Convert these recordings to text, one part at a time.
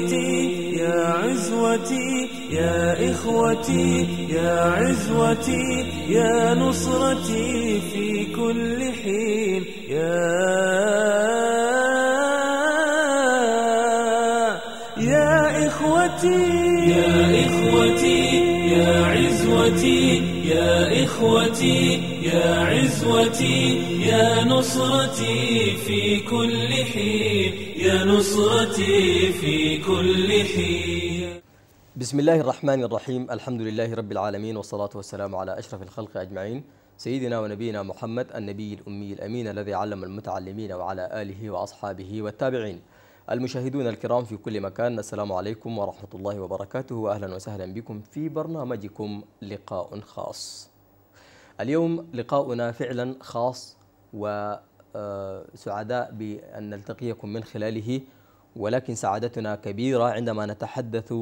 عزوتي يا عزوتي يا إخوتي يا عزوتي يا نصرتي في كل حين يا يا إخوتي يا إخوتي يا عزوتي إخوتي يا عزوتي يا نصرتي في كل حين يا نصرتي في كل حين بسم الله الرحمن الرحيم الحمد لله رب العالمين والصلاة والسلام على أشرف الخلق أجمعين سيدنا ونبينا محمد النبي الأمي الأمين الذي علم المتعلمين وعلى آله وأصحابه والتابعين المشاهدون الكرام في كل مكان السلام عليكم ورحمة الله وبركاته وأهلا وسهلا بكم في برنامجكم لقاء خاص اليوم لقاؤنا فعلا خاص وسعداء آه، بأن نلتقيكم من خلاله ولكن سعادتنا كبيرة عندما نتحدث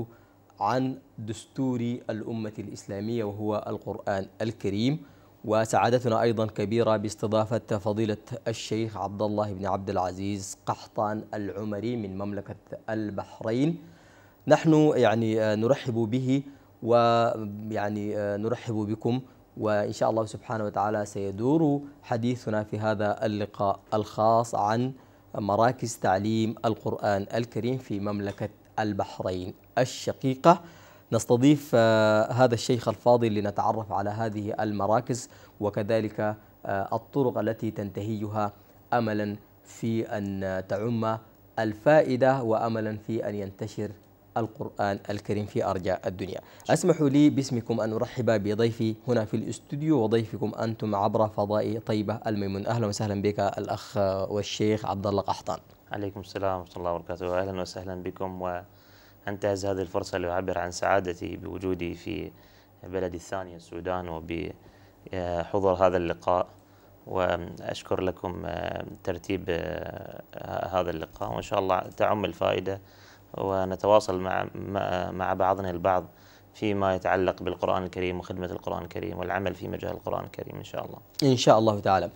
عن دستور الأمة الإسلامية وهو القرآن الكريم وسعادتنا أيضا كبيرة باستضافة فضيلة الشيخ عبد الله بن عبد العزيز قحطان العمري من مملكة البحرين نحن يعني آه، نرحب به ويعني آه، نرحب بكم وإن شاء الله سبحانه وتعالى سيدور حديثنا في هذا اللقاء الخاص عن مراكز تعليم القرآن الكريم في مملكة البحرين الشقيقة نستضيف آه، هذا الشيخ الفاضل لنتعرف على هذه المراكز وكذلك آه، الطرق التي تنتهيها أملا في أن تعم الفائدة وأملا في أن ينتشر القرآن الكريم في أرجاء الدنيا أسمحوا لي باسمكم أن أرحب بضيفي هنا في الاستوديو وضيفكم أنتم عبر فضاء طيبة الميمون أهلا وسهلا بك الأخ والشيخ عبد الله قحطان عليكم السلام ورحمة الله وبركاته أهلا وسهلا بكم وأنتهز هذه الفرصة لأعبر عن سعادتي بوجودي في بلدي الثاني السودان وبحضور هذا اللقاء وأشكر لكم ترتيب هذا اللقاء وإن شاء الله تعم الفائدة ونتواصل مع مع بعضنا البعض فيما يتعلق بالقرآن الكريم وخدمة القرآن الكريم والعمل في مجال القرآن الكريم إن شاء الله إن شاء الله تعالى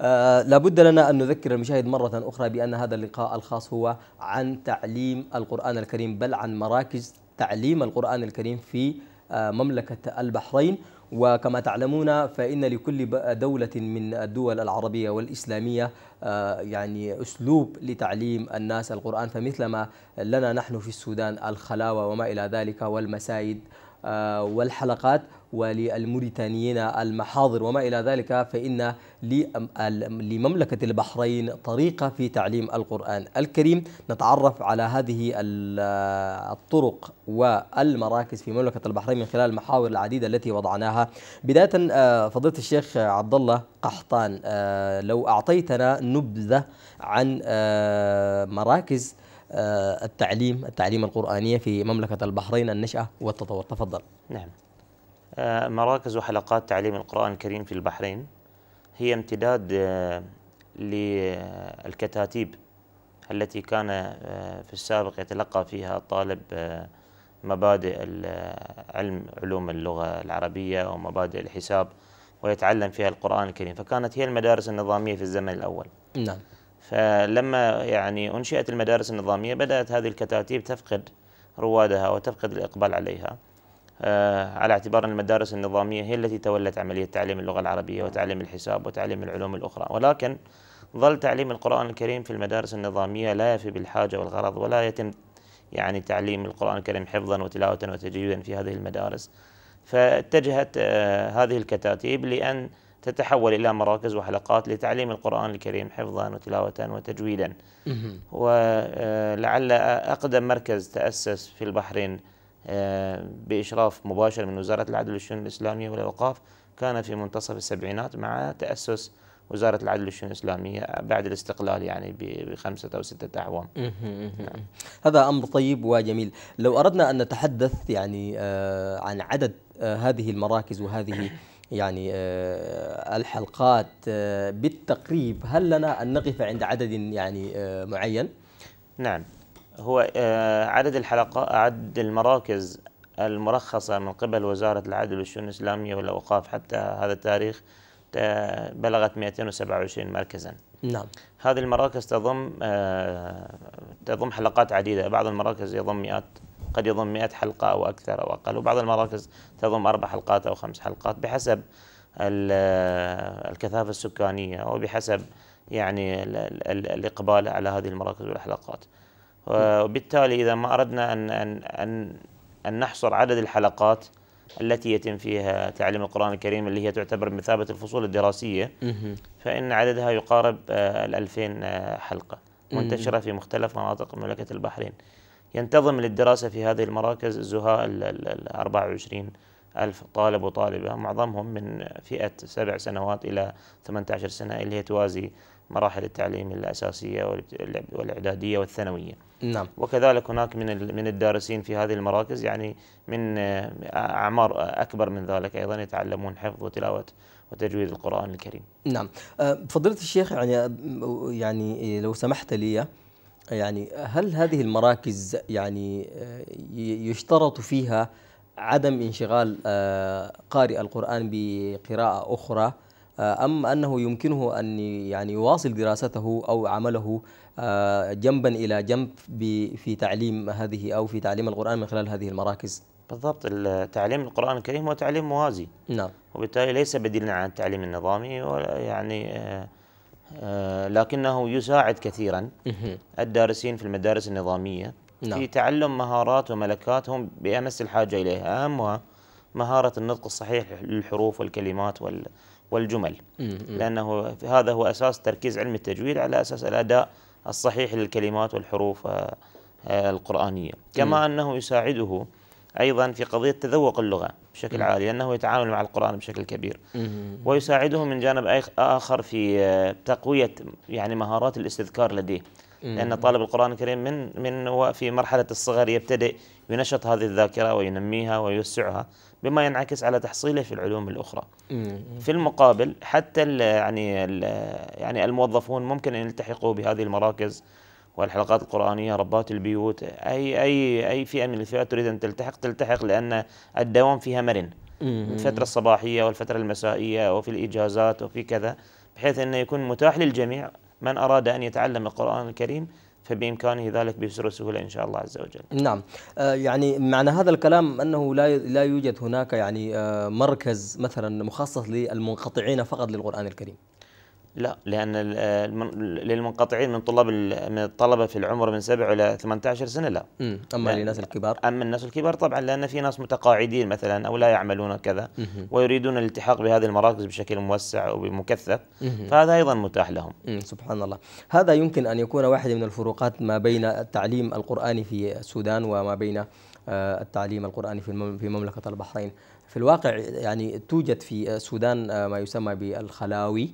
آه لابد لنا أن نذكر المشاهد مرة أخرى بأن هذا اللقاء الخاص هو عن تعليم القرآن الكريم بل عن مراكز تعليم القرآن الكريم في آه مملكة البحرين وكما تعلمون فإن لكل دولة من الدول العربية والإسلامية آه، يعني أسلوب لتعليم الناس القرآن فمثلما لنا نحن في السودان الخلاوة وما إلى ذلك والمسايد آه، والحلقات وللموريتانيين المحاضر وما إلى ذلك فإن لمملكة البحرين طريقة في تعليم القرآن الكريم نتعرف على هذه الطرق والمراكز في مملكة البحرين من خلال المحاور العديدة التي وضعناها بداية آه، فضيلة الشيخ عبد الله قحطان آه، لو أعطيتنا نبذة عن مراكز آه، التعليم التعليم القرآنية في مملكة البحرين النشأة والتطور تفضل نعم آه، مراكز وحلقات تعليم القرآن الكريم في البحرين هي امتداد آه، للكتاتيب التي كان في السابق يتلقى فيها الطالب مبادئ علم علوم اللغة العربية ومبادئ الحساب ويتعلم فيها القرآن الكريم فكانت هي المدارس النظامية في الزمن الأول نعم فلما يعني أنشئت المدارس النظامية بدأت هذه الكتاتيب تفقد روادها وتفقد الإقبال عليها آه، على اعتبار أن المدارس النظامية هي التي تولت عملية تعليم اللغة العربية وتعليم الحساب وتعليم العلوم الأخرى ولكن ظل تعليم القرآن الكريم في المدارس النظامية لا يفي بالحاجة والغرض ولا يتم يعني تعليم القرآن الكريم حفظا وتلاوة وتجويدا في هذه المدارس فاتجهت آه، هذه الكتاتيب لأن تتحول إلى مراكز وحلقات لتعليم القرآن الكريم حفظا وتلاوة وتجويدا ولعل آه، أقدم مركز تأسس في البحرين آه، بإشراف مباشر من وزارة العدل والشؤون الإسلامية والأوقاف كان في منتصف السبعينات مع تأسس وزارة العدل والشؤون الإسلامية بعد الاستقلال يعني بخمسة أو ستة أعوام نعم. هذا أمر طيب وجميل لو أردنا أن نتحدث يعني آه، عن عدد هذه المراكز وهذه يعني آه، الحلقات آه، بالتقريب هل لنا أن نقف عند عدد يعني آه، معين؟ نعم هو عدد الحلقات عدد المراكز المرخصة من قبل وزارة العدل والشؤون الإسلامية والأوقاف حتى هذا التاريخ بلغت 227 مركزا نعم هذه المراكز تضم تضم حلقات عديدة بعض المراكز يضم مئات قد يضم 100 حلقة أو أكثر أو أقل وبعض المراكز تضم أربع حلقات أو خمس حلقات بحسب الكثافة السكانية وبحسب يعني الإقبال على هذه المراكز والحلقات وبالتالي إذا ما أردنا أن, أن, أن, أن نحصر عدد الحلقات التي يتم فيها تعليم القرآن الكريم اللي هي تعتبر بمثابة الفصول الدراسية فإن عددها يقارب آه، الألفين آه، حلقة منتشرة في مختلف مناطق مملكة البحرين ينتظم للدراسة في هذه المراكز زهاء ال 24 ألف طالب وطالبة معظمهم من فئة سبع سنوات إلى 18 سنة اللي هي توازي مراحل التعليم الأساسية والإعدادية والثانوية نعم وكذلك هناك من من الدارسين في هذه المراكز يعني من أعمار أكبر من ذلك أيضا يتعلمون حفظ وتلاوة وتجويد القرآن الكريم نعم أه، فضيلة الشيخ يعني يعني إيه، لو سمحت لي يعني هل هذه المراكز يعني آه، يشترط فيها عدم انشغال آه، قارئ القرآن بقراءة أخرى آه، أم أنه يمكنه أن يعني يواصل دراسته أو عمله جنبا إلى جنب في تعليم هذه أو في تعليم القرآن من خلال هذه المراكز بالضبط تعليم القرآن الكريم هو تعليم موازي نعم وبالتالي ليس بديلا عن التعليم النظامي ولا يعني آه، لكنه يساعد كثيرا الدارسين في المدارس النظامية نعم. في تعلم مهارات وملكات هم بأمس الحاجة إليها أهمها مهارة النطق الصحيح للحروف والكلمات وال والجمل لأنه هذا هو أساس تركيز علم التجويد على أساس الأداء الصحيح للكلمات والحروف آه، آه، القرآنية كما أنه يساعده أيضا في قضية تذوق اللغة بشكل عالي لأنه يتعامل مع القرآن بشكل كبير ويساعده من جانب آخر في آه، تقوية يعني مهارات الاستذكار لديه لأن طالب القرآن الكريم من من هو في مرحلة الصغر يبتدئ ينشط هذه الذاكرة وينميها ويوسعها بما ينعكس على تحصيله في العلوم الأخرى في المقابل حتى الـ يعني الـ يعني الموظفون ممكن أن يلتحقوا بهذه المراكز والحلقات القرآنية ربات البيوت أي أي أي فئة من الفئات تريد أن تلتحق تلتحق لأن الدوام فيها مرن الفترة الصباحية والفترة المسائية وفي الإجازات وفي كذا بحيث أنه يكون متاح للجميع من أراد أن يتعلم القرآن الكريم فبإمكانه ذلك بيسر وسهولة إن شاء الله عز وجل نعم آه يعني معنى هذا الكلام أنه لا لا يوجد هناك يعني آه مركز مثلا مخصص للمنقطعين فقط للقرآن الكريم لا لان للمنقطعين من طلاب من الطلبه في العمر من 7 الى 18 سنه لا اما للناس الكبار اما الناس الكبار طبعا لان في ناس متقاعدين مثلا او لا يعملون كذا ويريدون الالتحاق بهذه المراكز بشكل موسع او مكثف فهذا ايضا متاح لهم سبحان الله هذا يمكن ان يكون واحد من الفروقات ما بين التعليم القراني في السودان وما بين آه، التعليم القرآني في في مملكة البحرين في الواقع يعني توجد في السودان آه، ما يسمى بالخلاوي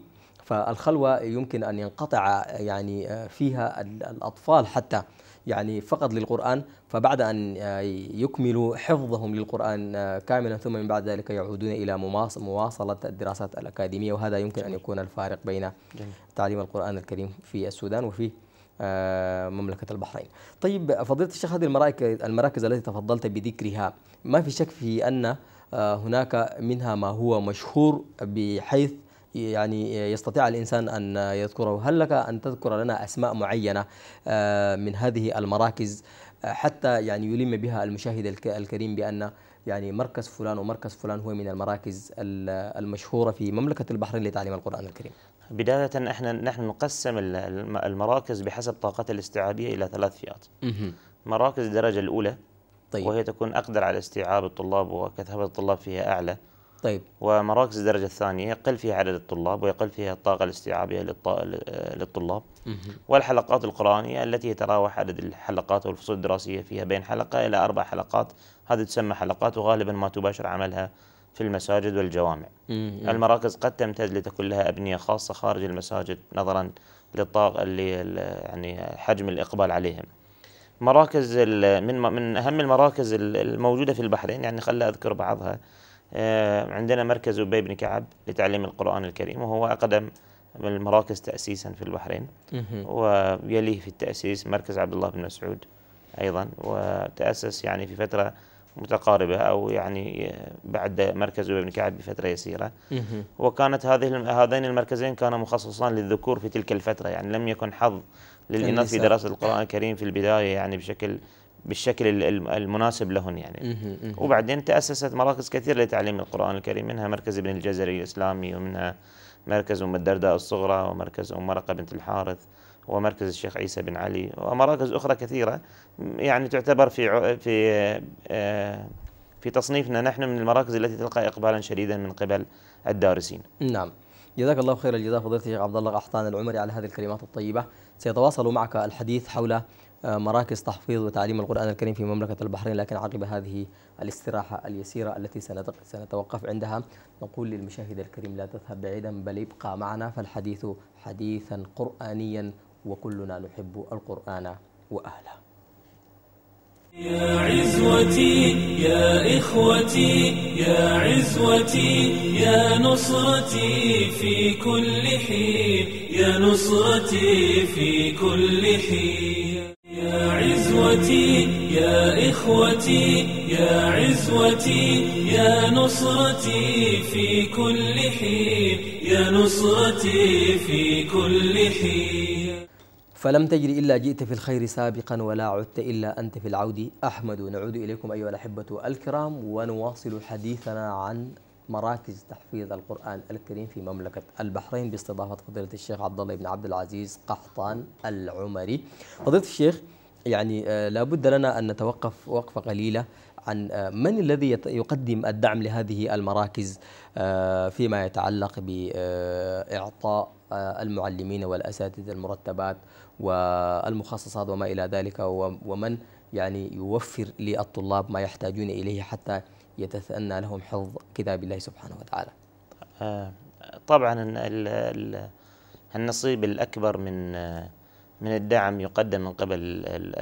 فالخلوة يمكن أن ينقطع يعني آه، فيها الأطفال حتى يعني فقط للقرآن فبعد أن آه، يكملوا حفظهم للقرآن آه، كاملا ثم من بعد ذلك يعودون إلى مواصلة الدراسات الأكاديمية وهذا يمكن أن يكون الفارق بين تعليم القرآن الكريم في السودان وفي مملكة البحرين طيب فضيلة الشيخ هذه المراكز, التي تفضلت بذكرها ما في شك في أن هناك منها ما هو مشهور بحيث يعني يستطيع الإنسان أن يذكره هل لك أن تذكر لنا أسماء معينة آه، من هذه المراكز آه، حتى يعني يلم بها المشاهد الكريم بأن يعني مركز فلان ومركز فلان هو من المراكز المشهورة في مملكة البحرين لتعليم القرآن الكريم بداية احنا نحن نقسم المراكز بحسب طاقتها الاستيعابية إلى ثلاث فئات مراكز الدرجة الأولى طيب. وهي تكون أقدر على استيعاب الطلاب وكثافة الطلاب فيها أعلى طيب ومراكز الدرجة الثانية يقل فيها عدد الطلاب ويقل فيها الطاقة الاستيعابية للطلاب والحلقات القرآنية التي يتراوح عدد الحلقات والفصول الدراسية فيها بين حلقة إلى أربع حلقات هذه تسمى حلقات وغالبا ما تباشر عملها في المساجد والجوامع المراكز قد تمتد لتكون لها أبنية خاصة خارج المساجد نظرا للطاقة اللي يعني حجم الإقبال عليهم مراكز من من اهم المراكز الموجوده في البحرين يعني خلي اذكر بعضها آه، عندنا مركز أبي بن كعب لتعليم القرآن الكريم وهو أقدم المراكز تأسيسا في البحرين ويليه في التأسيس مركز عبد الله بن مسعود أيضا وتأسس يعني في فترة متقاربة أو يعني بعد مركز أبي بن كعب بفترة يسيرة وكانت هذه هذين المركزين كانوا مخصصان للذكور في تلك الفترة يعني لم يكن حظ للإناث في دراسة القرآن الكريم في البداية يعني بشكل بالشكل المناسب لهن يعني وبعدين تأسست مراكز كثيرة لتعليم القرآن الكريم منها مركز ابن الجزري الإسلامي ومنها مركز أم الدرداء الصغرى ومركز أم مرقة بنت الحارث ومركز الشيخ عيسى بن علي ومراكز أخرى كثيرة يعني تعتبر في في آه، في تصنيفنا نحن من المراكز التي تلقى إقبالا شديدا من قبل الدارسين نعم جزاك الله خير الجزاء فضيلة الشيخ عبد الله قحطان العمري على هذه الكلمات الطيبة سيتواصل معك الحديث حول آه، مراكز تحفيظ وتعليم القرآن الكريم في مملكة البحرين لكن عقب هذه الاستراحة اليسيرة التي سنتوقف عندها نقول للمشاهد الكريم لا تذهب بعيدا بل ابقى معنا فالحديث حديثا قرآنيا وكلنا نحب القرآن وأهله يا عزوتي يا إخوتي يا عزوتي يا نصرتي في كل حين يا نصرتي في كل حين عزوتي يا إخوتي يا عزوتي يا نصرتي في كل حين يا نصرتي في كل حين فلم تجري إلا جئت في الخير سابقا ولا عدت إلا أنت في العود أحمد نعود إليكم أيها الأحبة الكرام ونواصل حديثنا عن مراكز تحفيظ القرآن الكريم في مملكة البحرين باستضافة فضيلة الشيخ عبد الله بن عبد العزيز قحطان العمري فضيلة الشيخ يعني آه، لابد لنا أن نتوقف وقفة قليلة عن آه، من الذي يقدم الدعم لهذه المراكز آه، فيما يتعلق بإعطاء المعلمين والأساتذة المرتبات والمخصصات وما إلى ذلك ومن يعني يوفر للطلاب ما يحتاجون إليه حتى يتثنى لهم حفظ كتاب الله سبحانه وتعالى طبعا النصيب الأكبر من من الدعم يقدم من قبل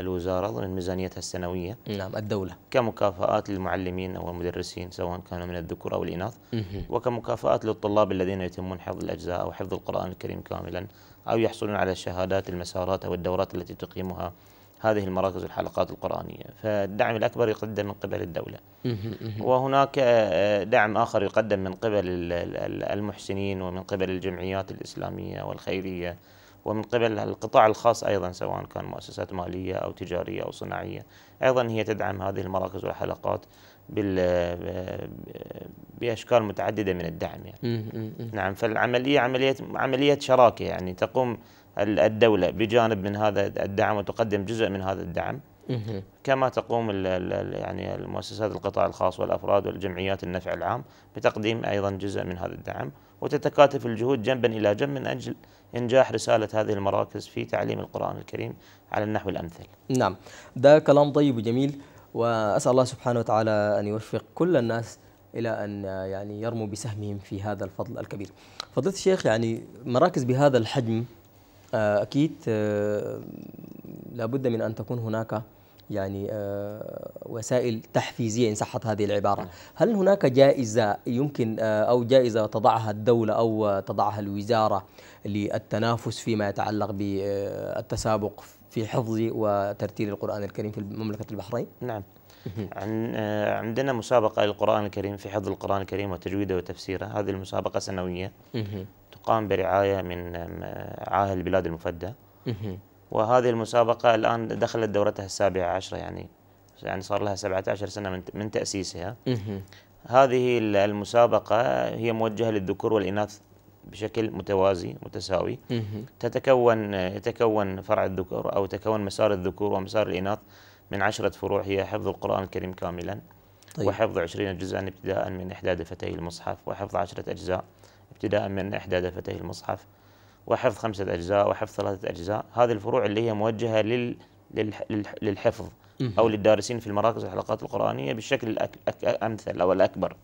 الوزارة ضمن ميزانيتها السنوية نعم الدولة كمكافآت للمعلمين أو المدرسين سواء كانوا من الذكور أو الإناث وكمكافآت للطلاب الذين يتمون حفظ الأجزاء أو حفظ القرآن الكريم كاملا أو يحصلون على الشهادات المسارات أو الدورات التي تقيمها هذه المراكز والحلقات القرآنية فالدعم الأكبر يقدم من قبل الدولة وهناك آه، دعم آخر يقدم من قبل المحسنين ومن قبل الجمعيات الإسلامية والخيرية ومن قبل القطاع الخاص أيضا سواء كان مؤسسات مالية أو تجارية أو صناعية أيضا هي تدعم هذه المراكز والحلقات بأشكال متعددة من الدعم يعني. نعم فالعملية عملية عملية شراكة يعني تقوم الدولة بجانب من هذا الدعم وتقدم جزء من هذا الدعم كما تقوم الـ الـ يعني المؤسسات القطاع الخاص والافراد والجمعيات النفع العام بتقديم ايضا جزء من هذا الدعم وتتكاتف الجهود جنبا إلى جنب من أجل إنجاح رسالة هذه المراكز في تعليم القرآن الكريم على النحو الأمثل نعم ده كلام طيب وجميل وأسأل الله سبحانه وتعالى أن يوفق كل الناس إلى أن يعني يرموا بسهمهم في هذا الفضل الكبير فضيلة الشيخ يعني مراكز بهذا الحجم آه، أكيد آه، لابد من أن تكون هناك يعني آه، وسائل تحفيزية إن صحت هذه العبارة هل هناك جائزة يمكن آه، أو جائزة تضعها الدولة أو تضعها الوزارة للتنافس فيما يتعلق بالتسابق آه، في حفظ وترتيل القرآن الكريم في مملكة البحرين؟ نعم عن عندنا مسابقة للقرآن الكريم في حفظ القرآن الكريم وتجويده وتفسيره هذه المسابقة سنوية تقام برعاية من عاهل البلاد المفدى وهذه المسابقة الآن دخلت دورتها السابعة عشرة يعني يعني صار لها 17 سنة من من تأسيسها هذه المسابقة هي موجهة للذكور والإناث بشكل متوازي متساوي تتكون يتكون فرع الذكور أو تكون مسار الذكور ومسار الإناث من عشرة فروع هي حفظ القرآن الكريم كاملا طيب. وحفظ 20 جزءا ابتداء من إحدى دفتي المصحف وحفظ عشرة أجزاء ابتداء من إحدى دفتي المصحف وحفظ خمسة أجزاء وحفظ ثلاثة أجزاء هذه الفروع اللي هي موجهة لل للحفظ أو للدارسين في المراكز والحلقات القرآنية بالشكل الأمثل أو الأكبر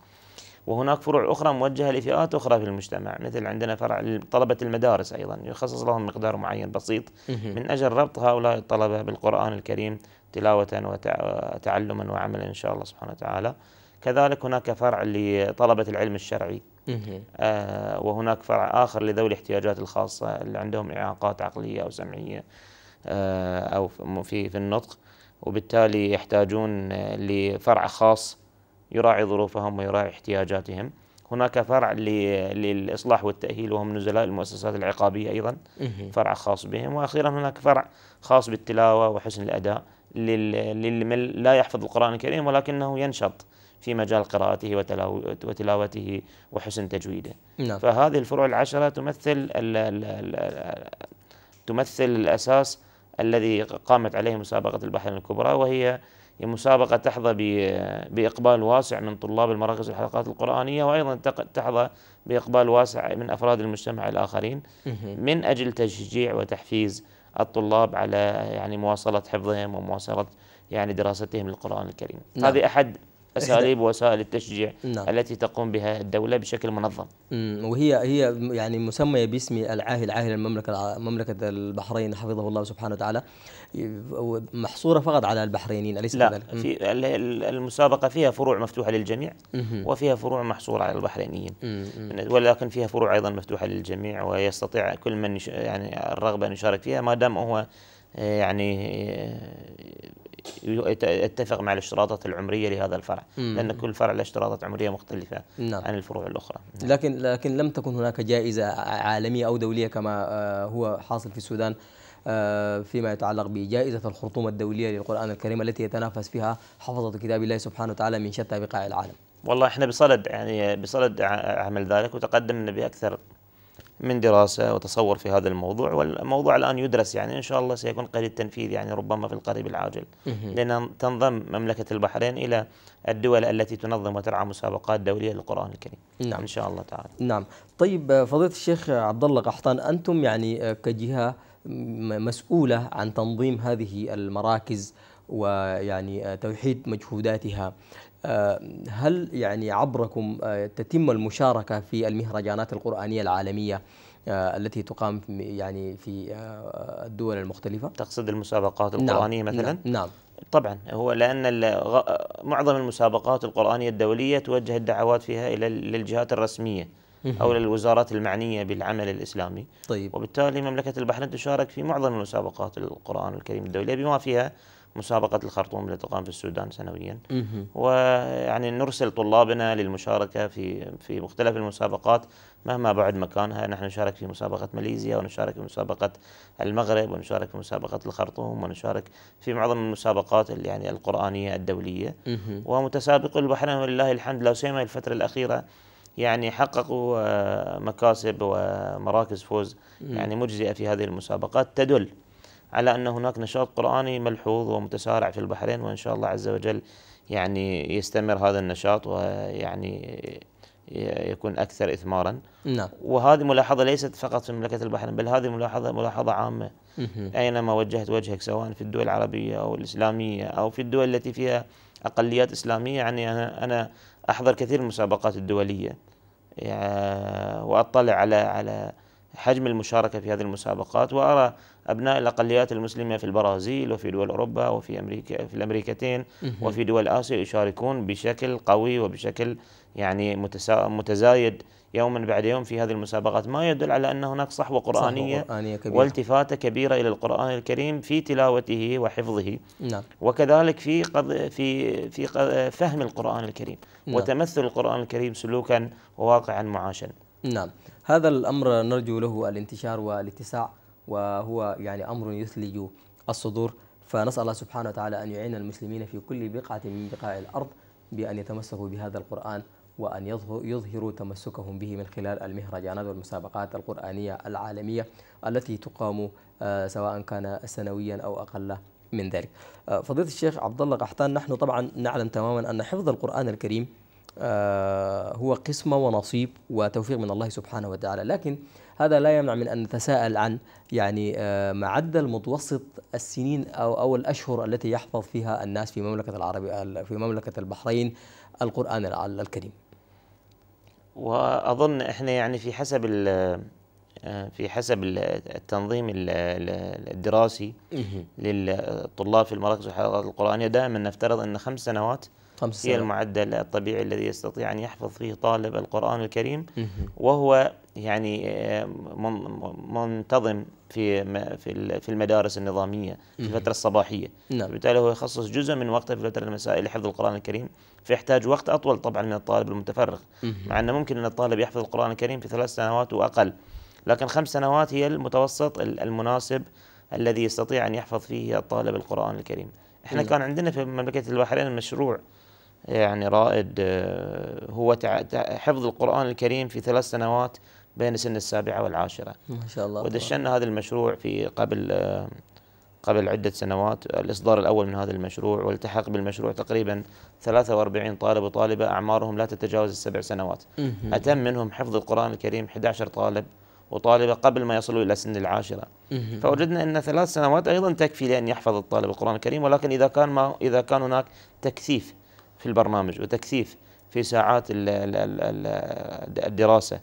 وهناك فروع أخرى موجهة لفئات أخرى في المجتمع مثل عندنا فرع طلبة المدارس أيضا يخصص لهم مقدار معين بسيط من أجل ربط هؤلاء الطلبة بالقرآن الكريم تلاوة وتعلما وعملا إن شاء الله سبحانه وتعالى كذلك هناك فرع لطلبة العلم الشرعي آه وهناك فرع آخر لذوي الاحتياجات الخاصة اللي عندهم إعاقات عقلية أو سمعية آه أو في في النطق وبالتالي يحتاجون لفرع خاص يراعي ظروفهم ويراعي احتياجاتهم هناك فرع للإصلاح والتأهيل وهم نزلاء المؤسسات العقابية أيضا فرع خاص بهم وأخيرا هناك فرع خاص بالتلاوة وحسن الأداء لمن لا يحفظ القرآن الكريم ولكنه ينشط في مجال قراءته وتلاوته وحسن تجويده نعم. فهذه الفروع العشرة تمثل الـ الـ الـ تمثل الأساس الذي قامت عليه مسابقة البحرين الكبرى وهي مسابقة تحظى بإقبال واسع من طلاب المراكز الحلقات القرآنية وأيضا تحظى بإقبال واسع من أفراد المجتمع الآخرين من أجل تشجيع وتحفيز الطلاب على يعني مواصلة حفظهم ومواصلة يعني دراستهم للقرآن الكريم نعم. هذه أحد اساليب وسائل التشجيع نعم. التي تقوم بها الدوله بشكل منظم وهي هي يعني مسميه باسم العاهل عاهل المملكه مملكه البحرين حفظه الله سبحانه وتعالى محصوره فقط على البحرينيين اليس لا كذلك؟ في المسابقه فيها فروع مفتوحه للجميع وفيها فروع محصوره على البحرينيين ولكن فيها فروع ايضا مفتوحه للجميع ويستطيع كل من يعني الرغبه ان يشارك فيها ما دام هو آه، يعني آه، يتفق مع الاشتراطات العمريه لهذا الفرع مم. لان كل فرع له اشتراطات عمريه مختلفه نعم. عن الفروع الاخرى نعم. لكن لكن لم تكن هناك جائزه عالميه او دوليه كما آه، هو حاصل في السودان آه، فيما يتعلق بجائزة الخرطوم الدولية للقرآن الكريم التي يتنافس فيها حفظة كتاب الله سبحانه وتعالى من شتى بقاع العالم والله احنا بصدد يعني بصدد عمل ذلك وتقدمنا باكثر من دراسة وتصور في هذا الموضوع والموضوع الآن يدرس يعني إن شاء الله سيكون قريب التنفيذ يعني ربما في القريب العاجل لأن تنضم مملكة البحرين إلى الدول التي تنظم وترعى مسابقات دولية للقرآن الكريم نعم. إن شاء الله تعالى نعم طيب آه، فضيلة الشيخ عبد الله قحطان أنتم يعني آه، كجهة مسؤولة عن تنظيم هذه المراكز ويعني آه، توحيد مجهوداتها آه، هل يعني عبركم آه، تتم المشاركة في المهرجانات القرآنية العالمية آه، التي تقام يعني في الدول المختلفة؟ تقصد المسابقات نعم، القرآنية نعم مثلا؟ نعم طبعا هو لأن معظم المسابقات القرآنية الدولية توجه الدعوات فيها إلى الجهات الرسمية أو للوزارات المعنية بالعمل الإسلامي طيب وبالتالي مملكة البحرين تشارك في معظم المسابقات القرآن الكريم الدولية بما فيها مسابقة الخرطوم التي تقام في السودان سنويا ويعني نرسل طلابنا للمشاركة في في مختلف المسابقات مهما بعد مكانها نحن نشارك في مسابقة ماليزيا ونشارك في مسابقة المغرب ونشارك في مسابقة الخرطوم ونشارك في معظم المسابقات اللي يعني القرآنية الدولية ومتسابق البحرين ولله الحمد لا سيما الفترة الأخيرة يعني حققوا آه، مكاسب ومراكز فوز يعني مجزئة في هذه المسابقات تدل على أن هناك نشاط قرآني ملحوظ ومتسارع في البحرين وإن شاء الله عز وجل يعني يستمر هذا النشاط ويعني يكون أكثر إثمارا نعم. وهذه ملاحظة ليست فقط في مملكة البحرين بل هذه ملاحظة ملاحظة عامة أينما وجهت وجهك سواء في الدول العربية أو الإسلامية أو في الدول التي فيها أقليات إسلامية يعني أنا, أنا أحضر كثير من المسابقات الدولية يعني وأطلع على على حجم المشاركة في هذه المسابقات وأرى أبناء الأقليات المسلمة في البرازيل وفي دول أوروبا وفي أمريكا في الأمريكتين وفي دول آسيا يشاركون بشكل قوي وبشكل يعني متزايد يوما بعد يوم في هذه المسابقات ما يدل على أن هناك صحوة قرآنية, صحوة قرآنية كبيرة. والتفاتة كبيرة إلى القرآن الكريم في تلاوته وحفظه نعم. وكذلك في قض... في في قض... فهم القرآن الكريم نعم. وتمثل القرآن الكريم سلوكا وواقعا معاشا نعم هذا الأمر نرجو له الانتشار والاتساع وهو يعني أمر يثلج الصدور فنسأل الله سبحانه وتعالى أن يعين المسلمين في كل بقعة من بقاع الأرض بأن يتمسكوا بهذا القرآن وأن يظهروا تمسكهم به من خلال المهرجانات والمسابقات القرآنية العالمية التي تقام آه، سواء كان سنويا أو أقل من ذلك آه، فضيلة الشيخ عبد الله قحطان نحن طبعا نعلم تماما أن حفظ القرآن الكريم آه، هو قسمة ونصيب وتوفيق من الله سبحانه وتعالى لكن هذا لا يمنع من أن نتساءل عن يعني آه، معدل متوسط السنين أو, أو الأشهر التي يحفظ فيها الناس في مملكة العربية في مملكة البحرين القرآن الكريم وأظن إحنا يعني في حسب آه، في حسب التنظيم الدراسي للطلاب في المراكز والحلقات القرآنية دائما نفترض أن خمس سنوات خمس هي المعدل الطبيعي الذي يستطيع أن يحفظ فيه طالب القرآن الكريم وهو يعني آه، منتظم في في المدارس النظامية في الفترة الصباحية نعم. بالتالي هو يخصص جزء من وقته في الفترة المسائية لحفظ القرآن الكريم فيحتاج وقت أطول طبعا من الطالب المتفرغ مع أنه ممكن أن الطالب يحفظ القرآن الكريم في ثلاث سنوات وأقل لكن خمس سنوات هي المتوسط المناسب الذي يستطيع أن يحفظ فيه الطالب القرآن الكريم احنا نعم. كان عندنا في مملكة البحرين مشروع يعني رائد آه، هو حفظ القرآن الكريم في ثلاث سنوات بين سن السابعة والعاشرة ما شاء الله ودشنا هذا المشروع في قبل آه، قبل عدة سنوات الإصدار الأول من هذا المشروع والتحق بالمشروع تقريبا 43 طالب وطالبة أعمارهم لا تتجاوز السبع سنوات أتم منهم حفظ القرآن الكريم 11 طالب وطالبة قبل ما يصلوا إلى سن العاشرة فوجدنا أن ثلاث سنوات أيضا تكفي لأن يحفظ الطالب القرآن الكريم ولكن إذا كان ما إذا كان هناك تكثيف في البرنامج وتكثيف في ساعات الدراسة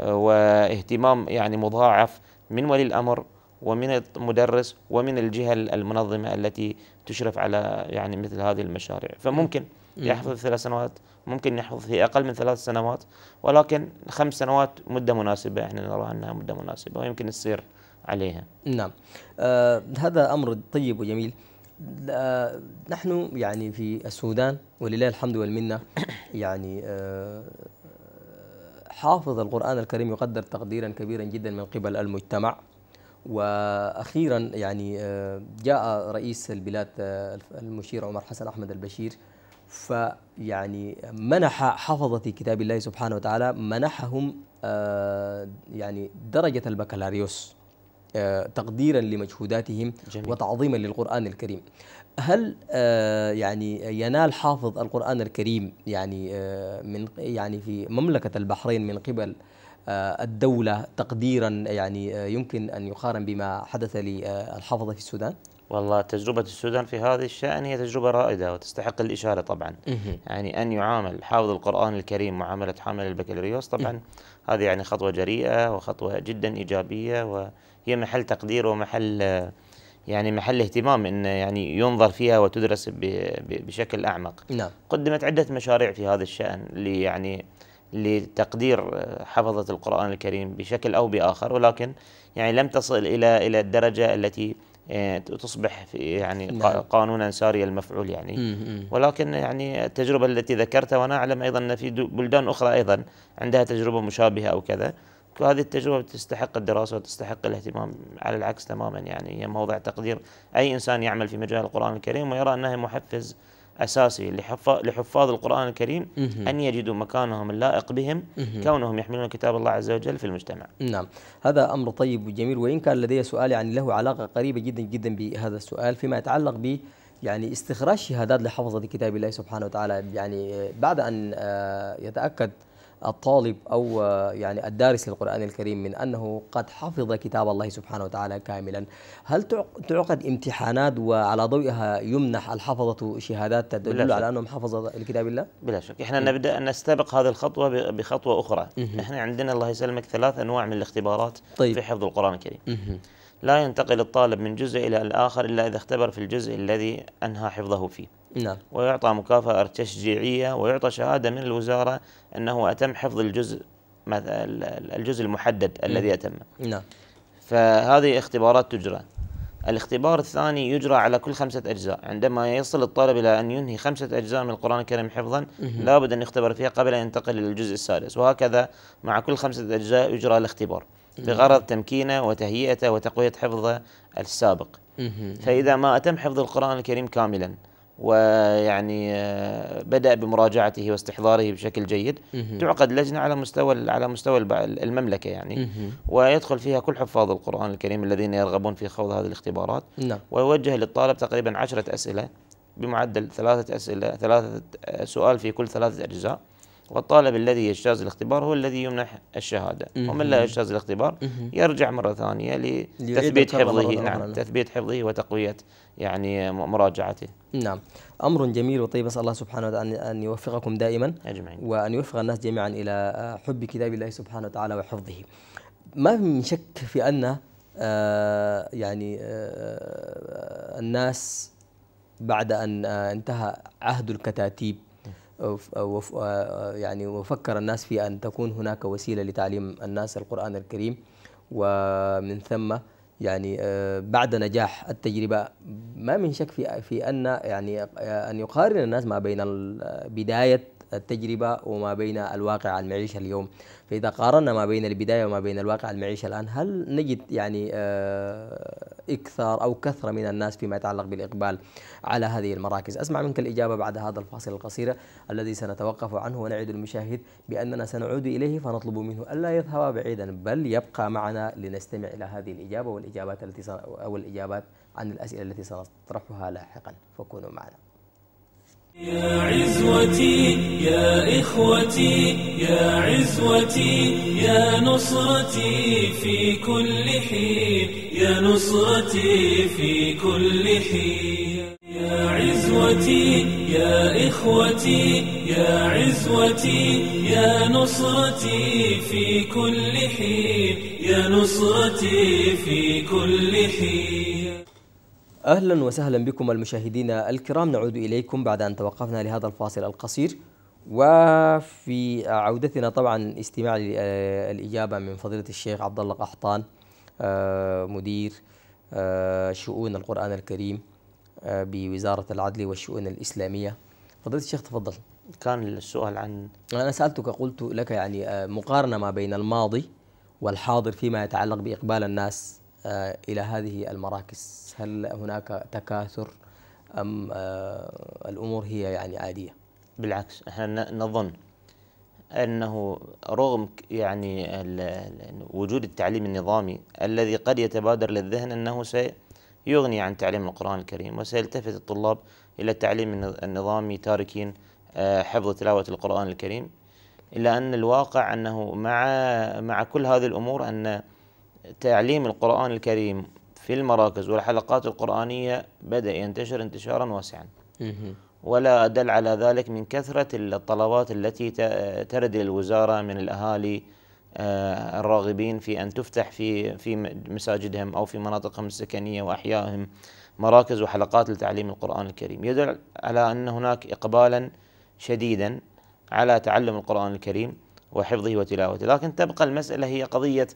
آه، واهتمام يعني مضاعف من ولي الأمر ومن المدرس ومن الجهة المنظمة التي تشرف على يعني مثل هذه المشاريع فممكن يحفظ ثلاث سنوات ممكن يحفظ في أقل من ثلاث سنوات ولكن خمس سنوات مدة مناسبة احنا نرى أنها مدة مناسبة ويمكن السير عليها نعم آه هذا أمر طيب وجميل آه، نحن يعني في السودان ولله الحمد والمنه يعني آه، حافظ القرآن الكريم يقدر تقديرا كبيرا جدا من قبل المجتمع واخيرا يعني آه، جاء رئيس البلاد المشير عمر حسن احمد البشير فيعني منح حفظة كتاب الله سبحانه وتعالى منحهم يعني درجة البكالوريوس آه، تقديرا لمجهوداتهم جميل. وتعظيما للقرآن الكريم هل آه، يعني ينال حافظ القرآن الكريم يعني آه، من يعني في مملكة البحرين من قبل الدولة تقديرا يعني يمكن أن يقارن بما حدث للحافظة في السودان؟ والله تجربة السودان في هذا الشأن هي تجربة رائدة وتستحق الإشارة طبعا يعني أن يعامل حافظ القرآن الكريم معاملة حامل البكالوريوس طبعا هذه يعني خطوة جريئة وخطوة جدا إيجابية و هي محل تقدير ومحل يعني محل اهتمام ان يعني ينظر فيها وتدرس بشكل اعمق. نعم. قدمت عده مشاريع في هذا الشان اللي يعني لتقدير آه، حفظة القرآن الكريم بشكل أو بآخر ولكن يعني لم تصل إلى إلى الدرجة التي آه، تصبح في يعني نعم. قانونا ساري المفعول يعني ولكن يعني التجربة التي ذكرتها وأنا أعلم أيضا أن في بلدان أخرى أيضا عندها تجربة مشابهة أو كذا هذه التجربة تستحق الدراسة وتستحق الاهتمام على العكس تماما يعني هي موضع تقدير أي إنسان يعمل في مجال القرآن الكريم ويرى أنها محفز أساسي لحفاظ القرآن الكريم أن يجدوا مكانهم اللائق بهم كونهم يحملون كتاب الله عز وجل في المجتمع نعم هذا أمر طيب وجميل وإن كان لدي سؤال يعني له علاقة قريبة جدا جدا بهذا السؤال فيما يتعلق ب يعني استخراج شهادات لحفظة كتاب الله سبحانه وتعالى يعني بعد أن آه، يتأكد الطالب أو آه، يعني الدارس للقرآن الكريم من أنه قد حفظ كتاب الله سبحانه وتعالى كاملا هل تعقد امتحانات وعلى ضوئها يمنح الحفظة شهادات تدل على أنهم حفظ الكتاب الله؟ بلا شك إحنا نبدأ أن نستبق هذه الخطوة بخطوة أخرى إحنا عندنا الله يسلمك ثلاث أنواع من الاختبارات طيب. في حفظ القرآن الكريم لا ينتقل الطالب من جزء إلى الآخر إلا إذا اختبر في الجزء الذي أنهى حفظه فيه نعم ويعطى مكافأة تشجيعية ويعطى شهادة من الوزارة أنه أتم حفظ الجزء الجزء المحدد م. الذي أتمه نعم فهذه اختبارات تجرى الاختبار الثاني يجرى على كل خمسة أجزاء عندما يصل الطالب إلى أن ينهي خمسة أجزاء من القرآن الكريم حفظا لابد أن يختبر فيها قبل أن ينتقل إلى الجزء السادس وهكذا مع كل خمسة أجزاء يجرى الاختبار بغرض تمكينه وتهيئته وتقوية حفظه السابق فإذا ما أتم حفظ القرآن الكريم كاملا ويعني آه، بدأ بمراجعته واستحضاره بشكل جيد تعقد لجنة على مستوى على مستوى المملكة يعني ويدخل فيها كل حفاظ القرآن الكريم الذين يرغبون في خوض هذه الاختبارات نعم. ويوجه للطالب تقريبا عشرة أسئلة بمعدل ثلاثة أسئلة ثلاثة آه، سؤال في كل ثلاثة أجزاء والطالب الذي يجتاز الاختبار هو الذي يمنح الشهاده ومن لا يجتاز الاختبار يرجع مره ثانيه لتثبيت حفظه نعم تثبيت حفظه وتقويه يعني مراجعته نعم امر جميل وطيب اسال الله سبحانه وتعالى ان يوفقكم دائما اجمعين وان يوفق الناس جميعا الى آه، حب كتاب الله سبحانه وتعالى وحفظه ما من شك في ان آه، يعني آه، الناس بعد ان انتهى عهد الكتاتيب آه، آه، يعني وفكر الناس في أن تكون هناك وسيلة لتعليم الناس القرآن الكريم ومن ثم يعني آه، بعد نجاح التجربة ما من شك في في أن يعني أن يقارن الناس ما بين بداية التجربة وما بين الواقع المعيشة اليوم فإذا قارنا ما بين البداية وما بين الواقع المعيشة الآن هل نجد يعني آه، إكثر أو كثرة من الناس فيما يتعلق بالإقبال على هذه المراكز أسمع منك الإجابة بعد هذا الفاصل القصير الذي سنتوقف عنه ونعد المشاهد بأننا سنعود إليه فنطلب منه ألا يذهب بعيدا بل يبقى معنا لنستمع إلى هذه الإجابة والإجابات التي أو الإجابات عن الأسئلة التي سنطرحها لاحقا فكونوا معنا يا عزوتي يا إخوتي يا عزوتي يا نصرتي في كل حين يا نصرتي في كل حين يا عزوتي يا إخوتي يا عزوتي يا نصرتي في كل حين يا نصرتي في كل حين أهلا وسهلا بكم المشاهدين الكرام نعود إليكم بعد أن توقفنا لهذا الفاصل القصير وفي عودتنا طبعا استماع الإجابة من فضيلة الشيخ عبد الله قحطان آه، مدير آه، شؤون القرآن الكريم آه، بوزارة العدل والشؤون الإسلامية فضيلة الشيخ تفضل كان السؤال عن أنا سألتك قلت لك يعني مقارنة ما بين الماضي والحاضر فيما يتعلق بإقبال الناس آه، إلى هذه المراكز هل هناك تكاثر أم آه، الأمور هي يعني عادية بالعكس احنا نظن انه رغم يعني وجود التعليم النظامي الذي قد يتبادر للذهن انه سيغني عن تعليم القران الكريم وسيلتفت الطلاب الى التعليم النظامي تاركين آه، حفظ تلاوه القران الكريم الا ان الواقع انه مع مع كل هذه الامور ان تعليم القرآن الكريم في المراكز والحلقات القرآنية بدأ ينتشر انتشارا واسعا ولا أدل على ذلك من كثرة الطلبات التي ترد الوزارة من الأهالي آه، الراغبين في أن تفتح في في مساجدهم أو في مناطقهم السكنية وأحيائهم مراكز وحلقات لتعليم القرآن الكريم يدل على أن هناك إقبالا شديدا على تعلم القرآن الكريم وحفظه وتلاوته لكن تبقى المسألة هي قضية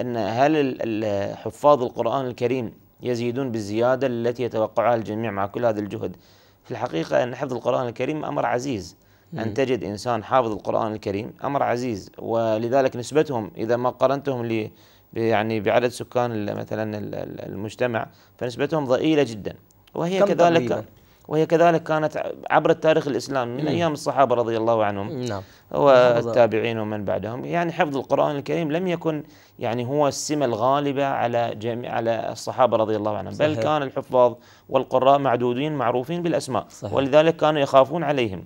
أن هل حفاظ القرآن الكريم يزيدون بالزيادة التي يتوقعها الجميع مع كل هذا الجهد في الحقيقة أن حفظ القرآن الكريم أمر عزيز أن تجد إنسان حافظ القرآن الكريم أمر عزيز ولذلك نسبتهم إذا ما قارنتهم لي يعني بعدد سكان مثلا المجتمع فنسبتهم ضئيلة جدا وهي كذلك تقريبا؟ وهي كذلك كانت عبر التاريخ الاسلامي من نعم. ايام الصحابه رضي الله عنهم نعم, نعم. والتابعين ومن بعدهم يعني حفظ القران الكريم لم يكن يعني هو السمه الغالبه على جميع على الصحابه رضي الله عنهم صحيح. بل كان الحفاظ والقراء معدودين معروفين بالاسماء صحيح. ولذلك كانوا يخافون عليهم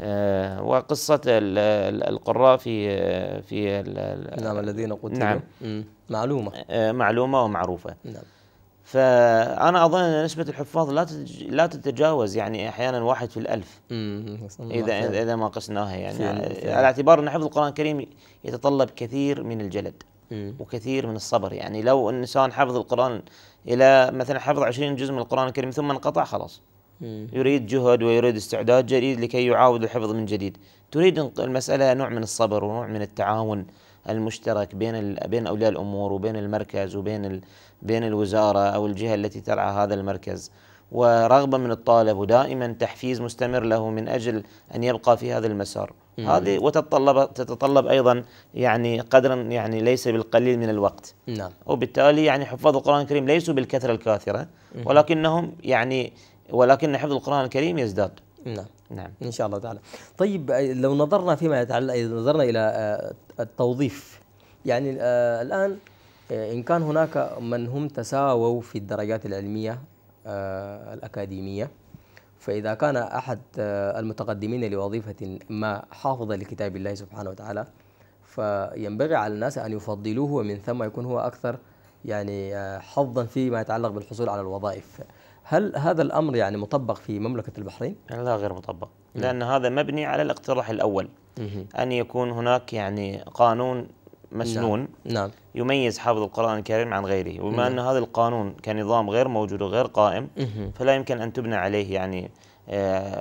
آه وقصه القراء في في نعم الذين قتلوا نعم معلومه آه معلومه ومعروفه نعم فانا اظن ان نسبه الحفاظ لا لا تتجاوز يعني احيانا واحد في الالف اذا اذا ما قسناها يعني على اعتبار ان حفظ القران الكريم يتطلب كثير من الجلد مم. وكثير من الصبر يعني لو الانسان حفظ القران الى مثلا حفظ 20 جزء من القران الكريم ثم انقطع خلاص مم. يريد جهد ويريد استعداد جديد لكي يعاود الحفظ من جديد تريد المساله نوع من الصبر ونوع من التعاون المشترك بين بين اولياء الامور وبين المركز وبين بين الوزاره او الجهه التي ترعى هذا المركز ورغبه من الطالب ودائما تحفيز مستمر له من اجل ان يبقى في هذا المسار مم. هذه وتتطلب تتطلب ايضا يعني قدرا يعني ليس بالقليل من الوقت نعم وبالتالي يعني حفاظ القران الكريم ليسوا بالكثره الكاثره ولكنهم يعني ولكن حفظ القران الكريم يزداد نعم نعم ان شاء الله تعالى طيب آه، لو نظرنا فيما يتعلق نظرنا الى آه، التوظيف يعني آه، الان ان كان هناك من هم تساووا في الدرجات العلميه الاكاديميه فاذا كان احد المتقدمين لوظيفه ما حافظ لكتاب الله سبحانه وتعالى فينبغي على الناس ان يفضلوه ومن ثم يكون هو اكثر يعني حظا فيما يتعلق بالحصول على الوظائف هل هذا الامر يعني مطبق في مملكه البحرين؟ يعني لا غير مطبق نعم. لان هذا مبني على الاقتراح الاول مم. ان يكون هناك يعني قانون مسنون نعم. نعم. يميز حافظ القرآن الكريم عن غيره وبما نعم. أن هذا القانون كنظام غير موجود وغير قائم مه. فلا يمكن أن تبنى عليه يعني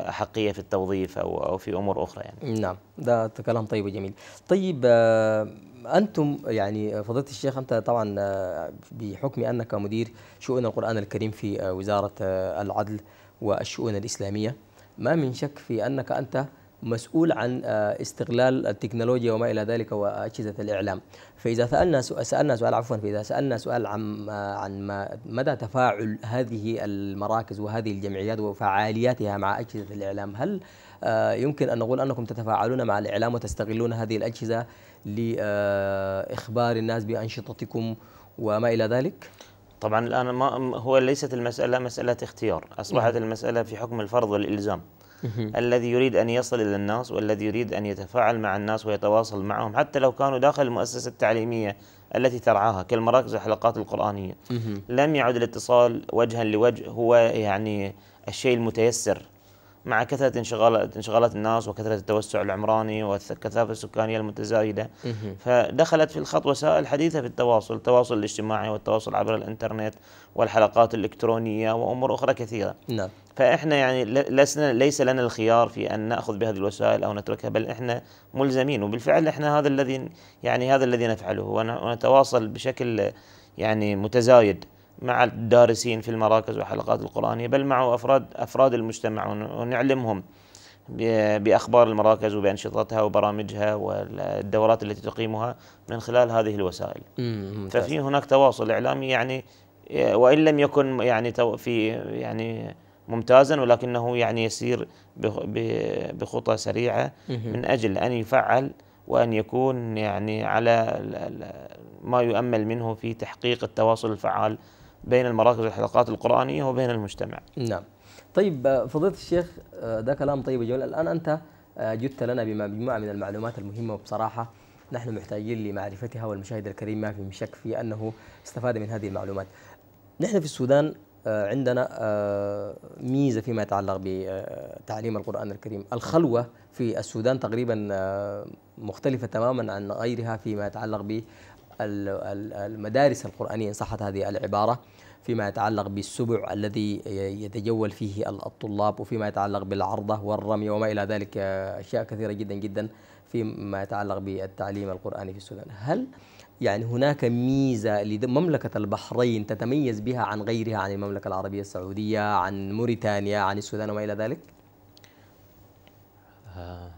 أحقية آه، في التوظيف أو أو في أمور أخرى يعني نعم ده كلام طيب وجميل طيب آه، انتم يعني فضيله الشيخ انت طبعا آه، بحكم انك مدير شؤون القران الكريم في آه، وزاره آه، العدل والشؤون الاسلاميه ما من شك في انك انت مسؤول عن استغلال التكنولوجيا وما الى ذلك واجهزه الاعلام فاذا سالنا سالنا سؤال عفوا فاذا سالنا سؤال عن عن مدى تفاعل هذه المراكز وهذه الجمعيات وفعالياتها مع اجهزه الاعلام هل يمكن ان نقول انكم تتفاعلون مع الاعلام وتستغلون هذه الاجهزه لإخبار الناس بأنشطتكم وما إلى ذلك؟ طبعا الآن ما هو ليست المسألة مسألة اختيار أصبحت نعم. المسألة في حكم الفرض والإلزام الذي يريد أن يصل إلى الناس والذي يريد أن يتفاعل مع الناس ويتواصل معهم حتى لو كانوا داخل المؤسسة التعليمية التي ترعاها كالمراكز الحلقات القرآنية لم يعد الاتصال وجها لوجه هو يعني الشيء المتيسر مع كثرة انشغالات انشغالات الناس وكثرة التوسع العمراني والكثافة السكانية المتزايدة فدخلت في الخط وسائل حديثة في التواصل التواصل الاجتماعي والتواصل عبر الانترنت والحلقات الإلكترونية وأمور أخرى كثيرة نعم فإحنا يعني لسنا ليس لنا الخيار في أن نأخذ بهذه الوسائل أو نتركها بل إحنا ملزمين وبالفعل إحنا هذا الذي يعني هذا الذي نفعله ونتواصل بشكل يعني متزايد مع الدارسين في المراكز وحلقات القرآنية بل مع أفراد أفراد المجتمع ونعلمهم بأخبار المراكز وبأنشطتها وبرامجها والدورات التي تقيمها من خلال هذه الوسائل ففي هناك تواصل إعلامي يعني وإن لم يكن يعني في يعني ممتازا ولكنه يعني يسير بخطى سريعة من أجل أن يفعل وأن يكون يعني على ما يؤمل منه في تحقيق التواصل الفعال بين المراكز والحلقات القرآنية وبين المجتمع نعم طيب آه، فضيلة الشيخ ده آه، كلام طيب وجميل الآن أنت آه، جدت لنا بما من المعلومات المهمة وبصراحة نحن محتاجين لمعرفتها والمشاهد الكريم ما في شك في أنه استفاد من هذه المعلومات نحن في السودان عندنا ميزه فيما يتعلق بتعليم القران الكريم، الخلوه في السودان تقريبا مختلفه تماما عن غيرها فيما يتعلق المدارس القرآنية إن صحت هذه العبارة فيما يتعلق بالسبع الذي يتجول فيه الطلاب وفيما يتعلق بالعرضة والرمي وما إلى ذلك أشياء كثيرة جدا جدا فيما يتعلق بالتعليم القرآني في السودان هل يعني هناك ميزة لمملكة البحرين تتميز بها عن غيرها عن المملكة العربية السعودية عن موريتانيا عن السودان وما إلى ذلك؟ آه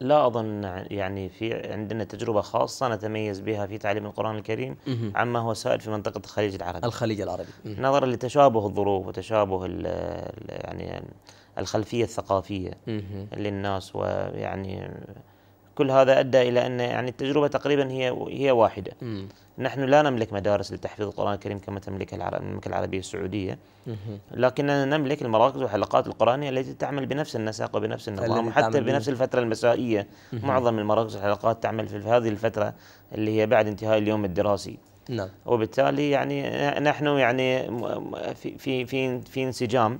لا أظن يعني في عندنا تجربة خاصة نتميز بها في تعليم القرآن الكريم عما هو سائد في منطقة الخليج العربي الخليج العربي نظرا لتشابه الظروف وتشابه الـ يعني الخلفية الثقافية للناس ويعني كل هذا ادى الى ان يعني التجربه تقريبا هي هي واحده م. نحن لا نملك مدارس لتحفيظ القران الكريم كما تملكها المملكه العربيه السعوديه لكننا نملك المراكز والحلقات القرانيه التي تعمل بنفس النسق وبنفس النظام وحتى بنفس الفتره المسائيه مم. معظم المراكز والحلقات تعمل في هذه الفتره اللي هي بعد انتهاء اليوم الدراسي نعم وبالتالي يعني نحن يعني في في في, في انسجام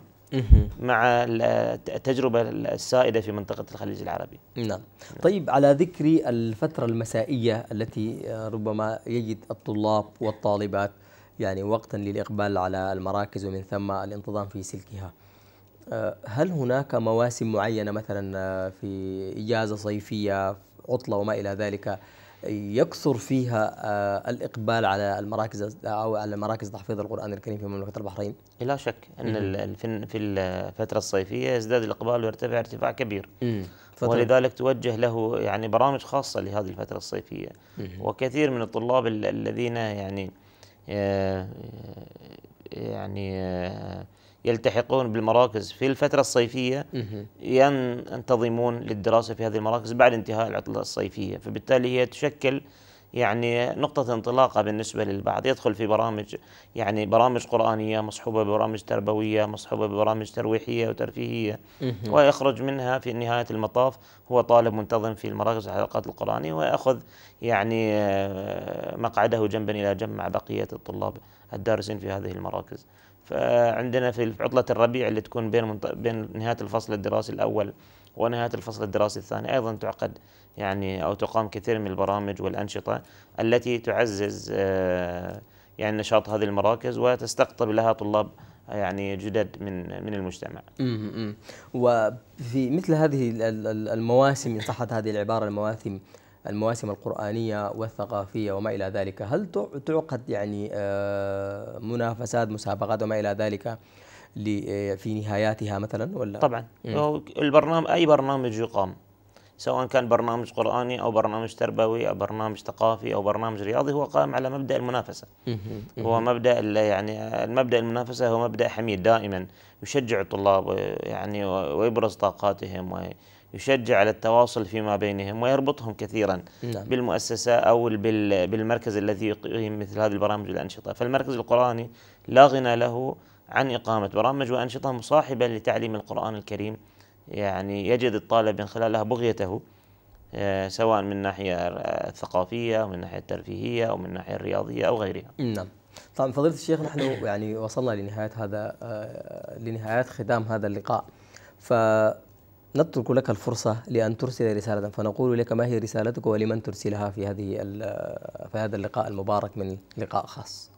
مع التجربة السائدة في منطقة الخليج العربي نعم طيب على ذكر الفترة المسائية التي آه، ربما يجد الطلاب والطالبات يعني وقتا للإقبال على المراكز ومن ثم الانتظام في سلكها آه، هل هناك مواسم معينة مثلا آه، في إجازة صيفية عطلة وما إلى ذلك يكثر فيها آه، الإقبال على المراكز أو على مراكز تحفيظ القرآن الكريم في مملكة البحرين؟ لا شك أن في الفترة الصيفية يزداد الإقبال ويرتفع ارتفاع كبير ولذلك توجه له يعني برامج خاصة لهذه الفترة الصيفية وكثير من الطلاب الذين يعني آه، يعني آه، يلتحقون بالمراكز في الفترة الصيفية ينتظمون للدراسة في هذه المراكز بعد انتهاء العطلة الصيفية فبالتالي هي تشكل يعني نقطة انطلاقة بالنسبة للبعض يدخل في برامج يعني برامج قرآنية مصحوبة ببرامج تربوية مصحوبة ببرامج ترويحية وترفيهية ويخرج منها في نهاية المطاف هو طالب منتظم في المراكز الحلقات القرآنية ويأخذ يعني آه، مقعده جنبا إلى جنب مع بقية الطلاب الدارسين في هذه المراكز فعندنا في عطلة الربيع اللي تكون بين منط... بين نهاية الفصل الدراسي الأول ونهاية الفصل الدراسي الثاني أيضا تعقد يعني أو تقام كثير من البرامج والأنشطة التي تعزز آه، يعني نشاط هذه المراكز وتستقطب لها طلاب يعني جدد من من المجتمع. وفي مثل هذه المواسم ان صحت هذه العباره المواسم المواسم القرآنية والثقافية وما إلى ذلك هل تعقد يعني آه، منافسات مسابقات وما إلى ذلك آه، في نهاياتها مثلا ولا طبعا البرنامج أي برنامج يقام سواء كان برنامج قرآني أو برنامج تربوي أو برنامج ثقافي أو برنامج رياضي هو قائم على مبدأ المنافسة هو مبدأ يعني المبدأ المنافسة هو مبدأ حميد دائما يشجع الطلاب آه، يعني ويبرز طاقاتهم يشجع على التواصل فيما بينهم ويربطهم كثيرا نعم. بالمؤسسة أو بالمركز الذي يقيم مثل هذه البرامج والأنشطة فالمركز القرآني لا غنى له عن إقامة برامج وأنشطة مصاحبة لتعليم القرآن الكريم يعني يجد الطالب من خلالها بغيته آه، سواء من ناحية الثقافية أو من ناحية الترفيهية أو من ناحية الرياضية أو غيرها نعم طبعا فضيلة الشيخ نحن يعني وصلنا لنهاية هذا آه، لنهاية ختام هذا اللقاء ف نترك لك الفرصة لأن ترسل رسالة فنقول لك ما هي رسالتك ولمن ترسلها في هذه في هذا اللقاء المبارك من لقاء خاص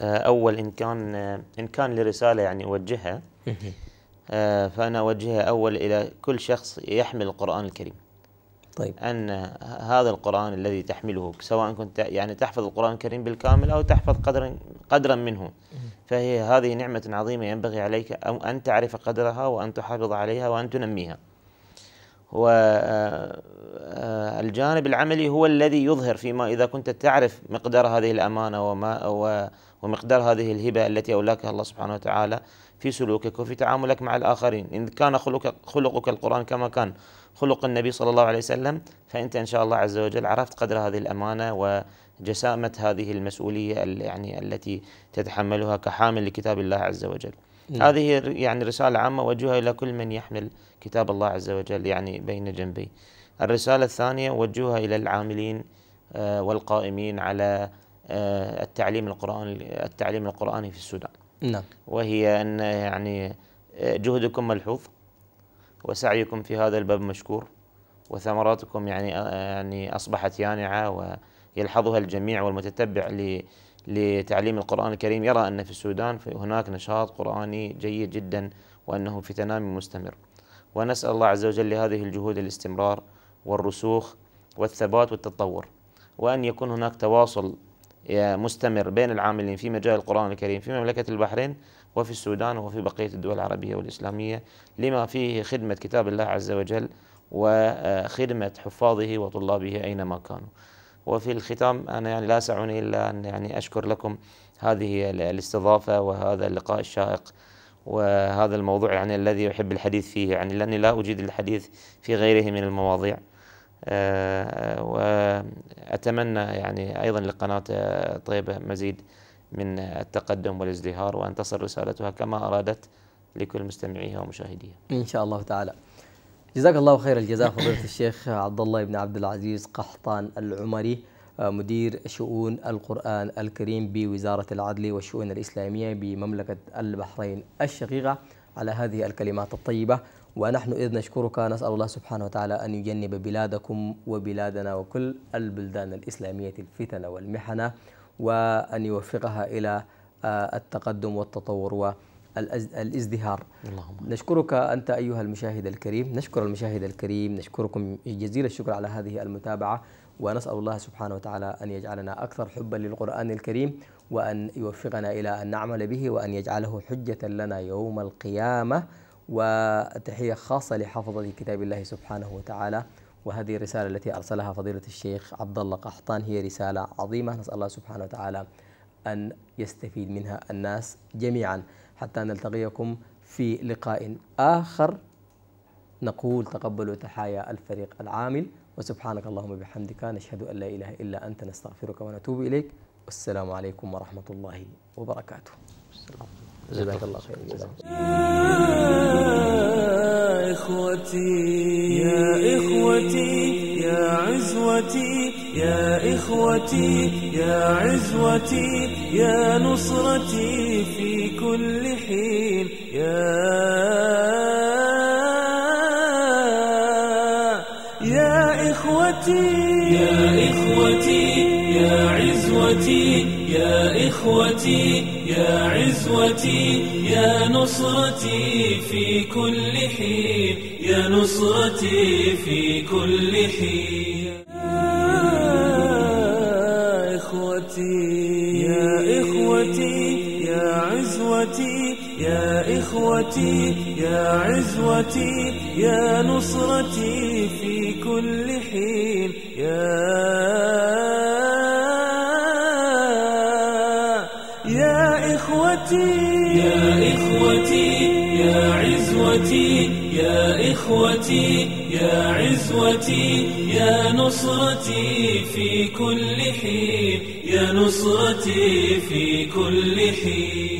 آه، أول إن كان إن كان لرسالة يعني أوجهها آه، فأنا أوجهها أول إلى كل شخص يحمل القرآن الكريم طيب. أن هذا القرآن الذي تحمله سواء كنت يعني تحفظ القرآن الكريم بالكامل أو تحفظ قدرا قدرا منه فهي هذه نعمة عظيمة ينبغي عليك أن تعرف قدرها وأن تحافظ عليها وأن تنميها والجانب آه، آه، العملي هو الذي يظهر فيما إذا كنت تعرف مقدار هذه الأمانة وما ومقدار هذه الهبة التي أولاكها الله سبحانه وتعالى في سلوكك وفي تعاملك مع الآخرين إن كان خلقك, خلقك القرآن كما كان خلق النبي صلى الله عليه وسلم فأنت إن شاء الله عز وجل عرفت قدر هذه الأمانة وجسامة هذه المسؤولية يعني التي تتحملها كحامل لكتاب الله عز وجل نعم. هذه يعني رسالة عامة وجهها إلى كل من يحمل كتاب الله عز وجل يعني بين جنبي الرسالة الثانية وجهها إلى العاملين آه، والقائمين على آه، التعليم القرآني التعليم القرآني في السودان نعم وهي أن يعني آه، جهدكم ملحوظ وسعيكم في هذا الباب مشكور وثمراتكم يعني يعني اصبحت يانعه ويلحظها الجميع والمتتبع لتعليم القران الكريم يرى ان في السودان هناك نشاط قراني جيد جدا وانه في تنامي مستمر ونسال الله عز وجل لهذه الجهود الاستمرار والرسوخ والثبات والتطور وان يكون هناك تواصل آه، مستمر بين العاملين في مجال القرآن الكريم في مملكة البحرين وفي السودان وفي بقية الدول العربية والإسلامية لما فيه خدمة كتاب الله عز وجل وخدمة حفاظه وطلابه أينما كانوا وفي الختام أنا يعني لا سعني إلا أن يعني أشكر لكم هذه الاستضافة وهذا اللقاء الشائق وهذا الموضوع يعني الذي أحب الحديث فيه يعني لأني لا أجيد الحديث في غيره من المواضيع آه، آه، وأتمنى يعني أيضا لقناة طيبة مزيد من التقدم والازدهار وأن تصل رسالتها كما أرادت لكل مستمعيها ومشاهديها إن شاء الله تعالى جزاك الله خير الجزاء فضيلة الشيخ عبد الله بن عبد العزيز قحطان العمري مدير شؤون القرآن الكريم بوزارة العدل والشؤون الإسلامية بمملكة البحرين الشقيقة على هذه الكلمات الطيبة ونحن إذ نشكرك نسأل الله سبحانه وتعالى أن يجنب بلادكم وبلادنا وكل البلدان الإسلامية الفتن والمحنة وأن يوفقها إلى آه، التقدم والتطور والازدهار اللهم. نشكرك أنت أيها المشاهد الكريم نشكر المشاهد الكريم نشكركم جزيل الشكر على هذه المتابعة ونسأل الله سبحانه وتعالى أن يجعلنا أكثر حبا للقرآن الكريم وأن يوفقنا إلى أن نعمل به وأن يجعله حجة لنا يوم القيامة وتحية خاصة لحفظة كتاب الله سبحانه وتعالى وهذه الرسالة التي أرسلها فضيلة الشيخ عبد الله قحطان هي رسالة عظيمة نسأل الله سبحانه وتعالى أن يستفيد منها الناس جميعا حتى نلتقيكم في لقاء آخر نقول تقبلوا تحايا الفريق العامل وسبحانك اللهم وبحمدك نشهد أن لا إله إلا أنت نستغفرك ونتوب إليك والسلام عليكم ورحمة الله وبركاته جزاك الله خير يا إخوتي إخوتي يا عزوتي يا إخوتي يا عزوتي يا نصرتي في كل حين يا يا إخوتي يا إخوتي يا عزوتي يا إخوتي يا عزوتي يا نصرتي في كل حين يا نصرتي في كل حين يا إخوتي يا إخوتي يا عزوتي يا إخوتي يا عزوتي يا نصرتي نصرتي في كل حين يا نصرتي في كل حين